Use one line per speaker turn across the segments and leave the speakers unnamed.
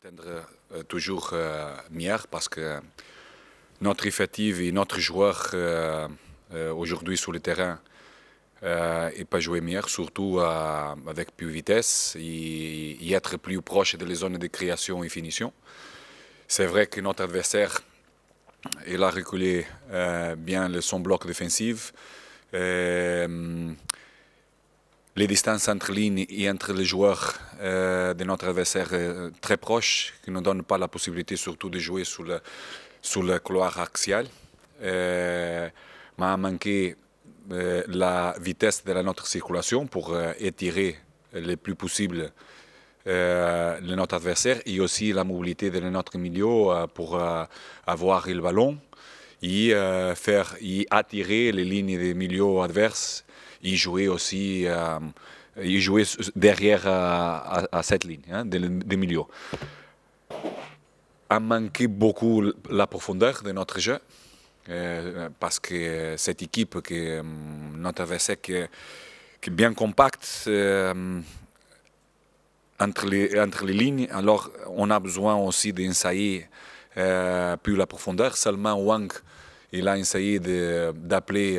tendre euh, toujours euh, Mier parce que notre effectif et notre joueur euh, aujourd'hui sur le terrain et pas jouer mieux, surtout avec plus vitesse et, être plus proche de des zones de création et finition. C'est vrai que notre adversaire, il a reculé bien son bloc défensif les distances entre lignes et entre les joueurs euh, de notre adversaire euh, très proches, qui ne donnent pas la possibilité surtout de jouer sur le, sur le couloir axial. Euh, m'a manqué euh, la vitesse de la notre circulation pour étirer le plus possible le notre adversaire et aussi la mobilité de notre milieu pour avoir le ballon et, faire, attirer les lignes des milieux adverses il jouait aussi il euh, jouait derrière euh, cette ligne des hein, de milieux. A manqué beaucoup la profondeur de notre jeu euh, parce que cette équipe que notre AVC est, bien compacte entre les, entre les lignes. Alors, on a besoin aussi d'essayer plus la profondeur. Seulement, Wang, il a essayé d'appeler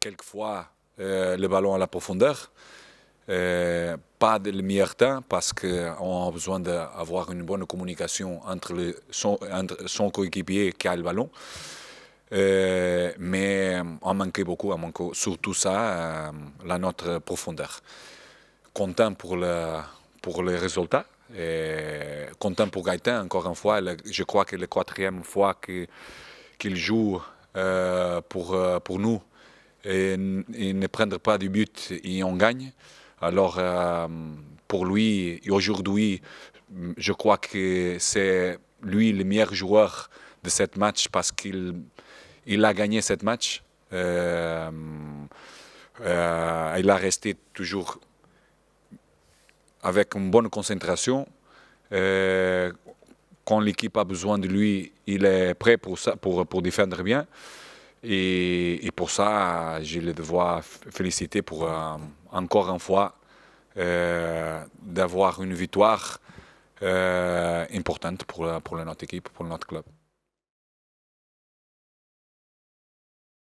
quelquefois euh, le ballon à la profondeur. Euh, pas de, le meilleur temps parce qu'on a besoin d'avoir une bonne communication entre, le, son, entre son coéquipier qui a le ballon. Euh, mais on manquait beaucoup, à surtout ça, la notre profondeur. Content pour, le, pour les résultats, et content pour Gaëtan, encore une fois, je crois que c'est la quatrième fois qu'il joue pour, pour nous et, ne prendre pas de but et on gagne. Alors, euh, pour lui, aujourd'hui, je crois que c'est lui le meilleur joueur de cette match parce qu'il il a gagné cette match. Euh, euh, il a resté toujours avec une bonne concentration. quand l'équipe a besoin de lui, il est prêt pour, ça, pour, pour défendre bien. Et, pour ça, j'ai le devoir féliciter pour euh, encore une fois euh, d'avoir une victoire euh, importante pour notre équipe, pour notre club.